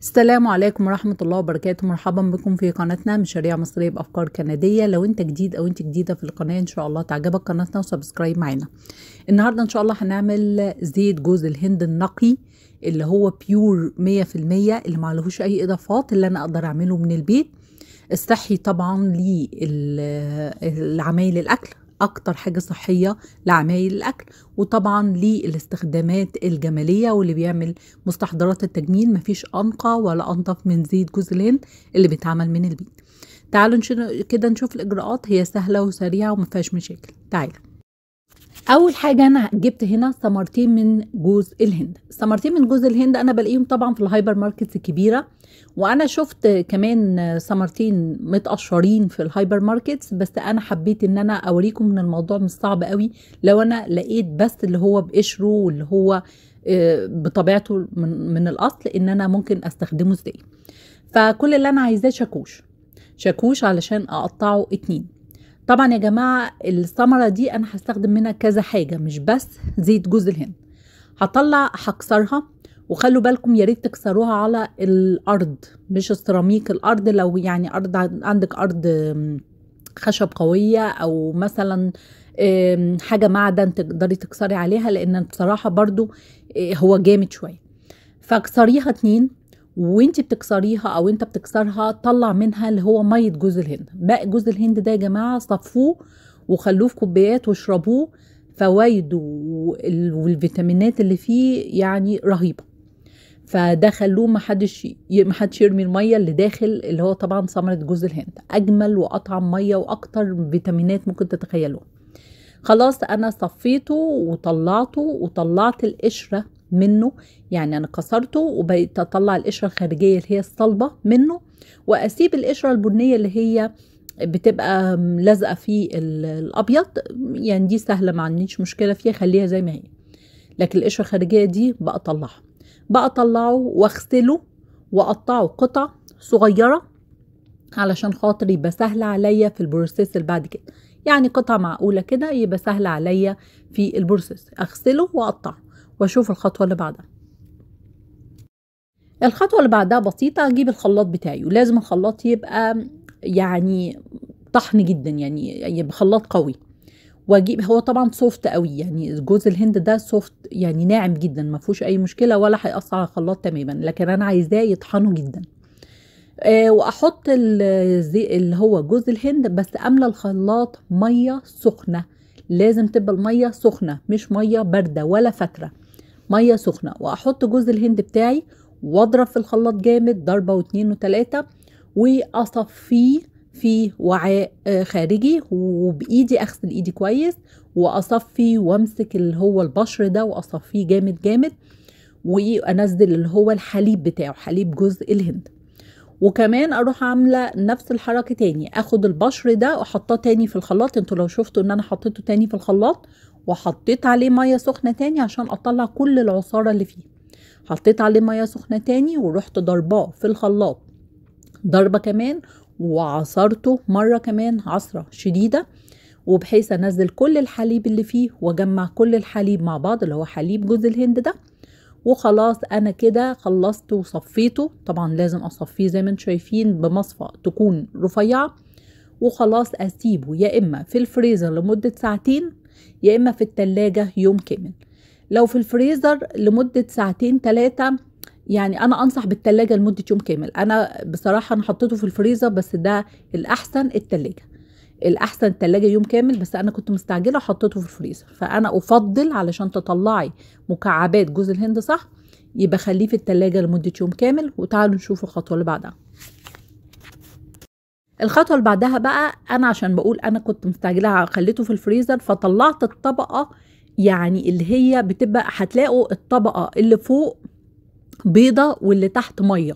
السلام عليكم ورحمة الله وبركاته مرحبا بكم في قناتنا مشاريع مصرية بأفكار كندية لو انت جديد او انت جديدة في القناة ان شاء الله تعجبك قناتنا وسبسكرايب معانا النهاردة ان شاء الله هنعمل زيت جوز الهند النقي اللي هو بيور مية في المية اللي معلهوش اي اضافات اللي انا اقدر اعمله من البيت الصحي طبعا للعمايل الاكل أكتر حاجة صحية لعمايل الأكل وطبعا للاستخدامات الجمالية واللي بيعمل مستحضرات التجميل مفيش أنقى ولا انطف من زيت جوز الهند اللي بيتعمل من البيت تعالوا كده نشوف الإجراءات هي سهلة وسريعة ومفيهاش مشاكل تعالوا اول حاجه انا جبت هنا ثمرتين من جوز الهند ثمرتين من جوز الهند انا بلاقيهم طبعا في الهايبر ماركتس الكبيره وانا شفت كمان ثمرتين متقشرين في الهايبر ماركتس بس انا حبيت ان انا اوريكم ان الموضوع مش صعب قوي لو انا لقيت بس اللي هو بقشره واللي هو آه، بطبيعته من, من الاصل ان انا ممكن استخدمه ازاي فكل اللي انا عايزاه شاكوش شاكوش علشان اقطعه اتنين طبعا يا جماعة الثمرة دي أنا هستخدم منها كذا حاجة مش بس زيت جوز الهند هطلع هكسرها وخلوا بالكم يا ريت تكسروها على الأرض مش السيراميك الأرض لو يعني أرض عندك أرض خشب قوية أو مثلا حاجة معدن تقدري تكسري عليها لأن بصراحة برضو آه، هو جامد شوية فاكسريها اتنين وانت بتكسريها او انت بتكسرها طلع منها اللي هو ميه جوز الهند باقي جوز الهند ده يا جماعه صفوه وخلوه في كوبايات واشربوه فوائده والفيتامينات اللي فيه يعني رهيبه فده خلوه محدش محدش يرمي الميه اللي داخل اللي هو طبعا ثمره جوز الهند اجمل واطعم ميه واكتر فيتامينات ممكن تتخيلوها خلاص انا صفيته وطلعته وطلعت القشره منه يعني انا كسرته وبقيت اطلع القشره الخارجيه اللي هي الصلبه منه واسيب القشره البنيه اللي هي بتبقى لازقه في الابيض يعني دي سهله ما عنديش مشكله فيها خليها زي ما هي لكن القشره الخارجيه دي بقى اطلعها بقى اطلعه واغسله واقطعه قطع صغيره علشان خاطر يبقى سهل عليا في البروسيس اللي بعد كده يعني قطع معقوله كده يبقى سهل عليا في البروسيس اغسله واقطعه واشوف الخطوة اللي بعدها الخطوة اللي بعدها بسيطة اجيب الخلاط بتاعي ولازم الخلاط يبقى يعني طحن جدا يعني يبقى خلاط قوي واجيب هو طبعا سوفت قوي يعني جوز الهند ده سوفت يعني ناعم جدا ما فيهوش اي مشكله ولا هيأثر على الخلاط تماما لكن انا عايزاه يطحنه جدا آه واحط اللي هو جوز الهند بس املى الخلاط ميه سخنه لازم تبقى الميه سخنه مش ميه بارده ولا فاكره ميه سخنه واحط جوز الهند بتاعي واضرب في الخلاط جامد ضربه واتنين وتلاته واصفيه في وعاء آه، خارجي وبايدي اغسل ايدي كويس واصفي وامسك اللي هو البشر ده واصفيه جامد جامد وانزل اللي هو الحليب بتاعه حليب جوز الهند وكمان اروح عامله نفس الحركه تاني اخد البشر ده واحطاه تاني في الخلاط انتوا لو شفتوا ان انا حطيته تاني في الخلاط وحطيت عليه ميه سخنه تاني عشان اطلع كل العصاره اللي فيه حطيت عليه ميه سخنه تاني ورحت ضرباه في الخلاط ضربه كمان وعصرته مره كمان عصره شديده وبحيث انزل كل الحليب اللي فيه واجمع كل الحليب مع بعض اللي هو حليب جوز الهند ده وخلاص انا كده خلصت وصفيته طبعا لازم اصفيه زي ما انتم شايفين بمصفى تكون رفيعه وخلاص اسيبه يا اما في الفريزر لمده ساعتين يا إما في التلاجة يوم كامل لو في الفريزر لمدة ساعتين تلاتة يعني أنا أنصح بالتلاجة لمدة يوم كامل أنا بصراحة أنا حطيته في الفريزر بس ده الأحسن التلاجة الأحسن التلاجة يوم كامل بس أنا كنت مستعجلة حطيته في الفريزر فأنا أفضل علشان تطلعي مكعبات جوز الهند صح يبقى خليه في التلاجة لمدة يوم كامل وتعالوا نشوف الخطوة اللي بعدها الخطوه اللي بعدها بقى انا عشان بقول انا كنت مستعجله خليته في الفريزر فطلعت الطبقه يعني اللي هي بتبقى هتلاقوا الطبقه اللي فوق بيضه واللي تحت ميه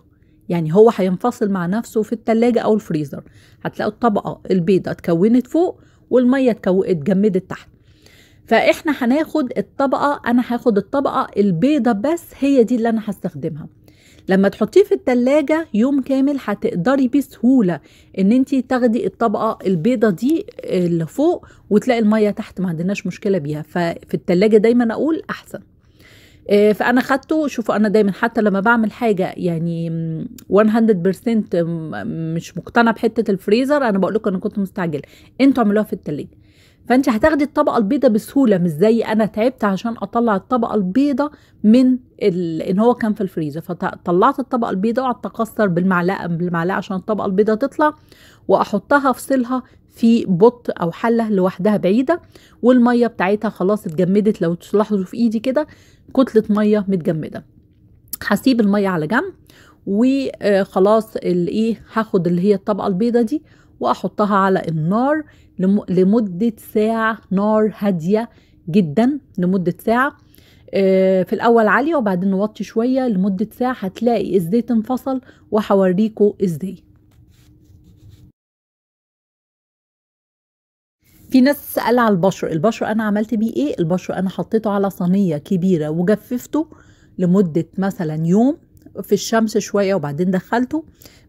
يعني هو هينفصل مع نفسه في التلاجة او الفريزر هتلاقوا الطبقه البيضه اتكونت فوق والميه اتجمدت تحت فاحنا هناخد الطبقه انا هاخد الطبقه البيضه بس هي دي اللي انا هستخدمها لما تحطيه في التلاجة يوم كامل هتقدري بسهولة ان انت تاخدي الطبقة البيضة دي آه، اللي فوق وتلاقي المية تحت ما عندناش مشكلة بيها ففي التلاجة دايما اقول احسن آه، فانا خدته شوفوا انا دايما حتى لما بعمل حاجه يعني 100% مش مقتنعه بحته الفريزر انا بقول لكم انا كنت مستعجله انتوا اعملوها في التلاجه فانت هتاخدي الطبقه البيضه بسهوله مش زي انا تعبت عشان اطلع الطبقه البيضه من ال... ان هو كان في الفريزر فطلعت الطبقه البيضه وقعدت اكسر بالمعلقه بالمعلقه عشان الطبقه البيضه تطلع واحطها افصلها في بط او حله لوحدها بعيده والميه بتاعتها خلاص اتجمدت لو تلاحظوا في ايدي كده كتله ميه متجمده هسيب الميه على جنب وخلاص الايه هاخد اللي هي الطبقه البيضه دي واحطها على النار لمدة ساعة نار هادية جدا لمدة ساعة آه، في الاول عالية وبعدين نوطي شوية لمدة ساعة هتلاقي ازاي تنفصل وهوريكوا ازاي في ناس سأل على البشر البشر انا عملت بيه ايه البشر انا حطيته على صينية كبيرة وجففته لمدة مثلا يوم في الشمس شويه وبعدين دخلته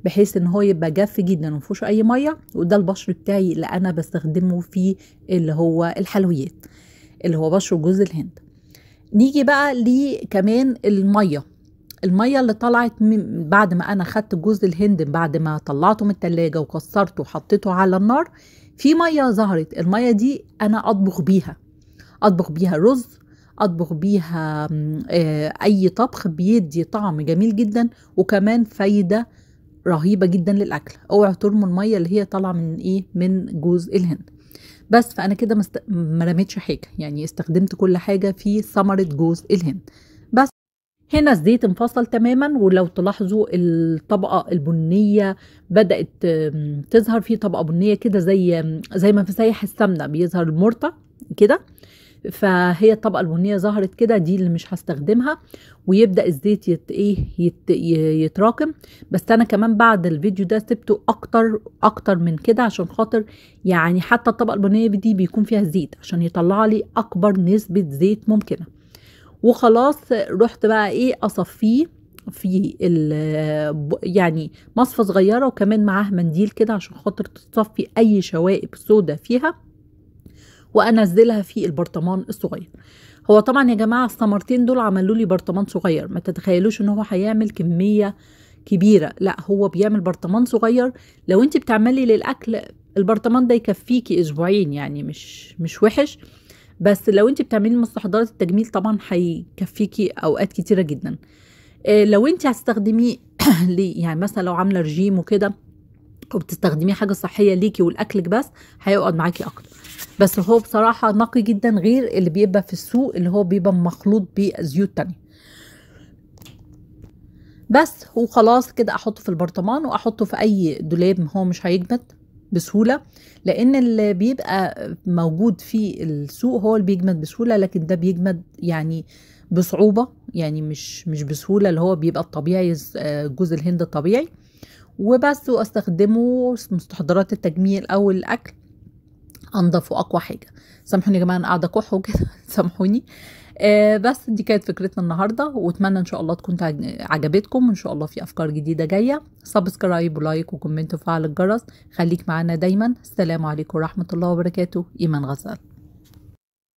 بحيث ان هو يبقى جاف جدا ومفيهوش اي ميه وده البشر بتاعي اللي انا بستخدمه في اللي هو الحلويات اللي هو بشر جوز الهند نيجي بقى لكمان الميه الميه اللي طلعت من بعد ما انا خدت جوز الهند بعد ما طلعته من التلاجة وكسرته وحطيته على النار في ميه ظهرت الميه دي انا اطبخ بيها اطبخ بيها رز اطبخ بيها آه، اي طبخ بيدي طعم جميل جدا وكمان فايده رهيبه جدا للاكل اوعى ترموا الميه اللي هي طالعه من ايه من جوز الهند بس فانا كده مست... ما رميتش حاجه يعني استخدمت كل حاجه في ثمره جوز الهند بس هنا الزيت انفصل تماما ولو تلاحظوا الطبقه البنيه بدات تظهر في طبقه بنيه كده زي زي ما في سايح السمنه بيظهر المرطه كده فهي الطبقة البنية ظهرت كده دي اللي مش هستخدمها ويبدأ الزيت يت ايه يت يتراكم بس انا كمان بعد الفيديو ده سبته اكتر اكتر من كده عشان خاطر يعني حتى الطبقة البنية دي بيكون فيها زيت عشان يطلع لي اكبر نسبة زيت ممكنة وخلاص رحت بقى ايه اصفيه في يعني مصفى صغيره وكمان معاه منديل كده عشان خاطر تصفي اي شوائب سودة فيها وانزلها في البرطمان الصغير هو طبعا يا جماعه الثمرتين دول عملوا لي برطمان صغير ما تتخيلوش ان هو هيعمل كميه كبيره لا هو بيعمل برطمان صغير لو انت بتعملي للاكل البرطمان ده يكفيكي اسبوعين يعني مش مش وحش بس لو انت بتعملي مستحضرات التجميل طبعا هيكفيكي اوقات كتيره جدا آه، لو انت هتستخدميه يعني مثلا لو عامله رجيم وكده وبتستخدمي حاجه صحيه ليكي ولاكلك بس هيقعد معاكي اكتر بس هو بصراحه نقي جدا غير اللي بيبقى في السوق اللي هو بيبقى مخلوط بزيوت تانية بس وخلاص كده احطه في البرطمان واحطه في اي دولاب هو مش هيجمد بسهولة لأن اللي بيبقى موجود في السوق هو اللي بيجمد بسهولة لكن ده بيجمد يعني بصعوبة يعني مش مش بسهولة اللي هو بيبقى الطبيعي آه، جوز الهند الطبيعي وبس واستخدمه مستحضرات التجميل او الاكل انضف واقوى حاجه سامحوني يا جماعه انا قاعده كح وكده سامحوني آه بس دي كانت فكرتنا النهارده واتمنى ان شاء الله تكون عجبتكم وان شاء الله في افكار جديده جايه سبسكرايب ولايك وكومنت وفعل الجرس خليك معانا دايما السلام عليكم ورحمه الله وبركاته ايمان غزال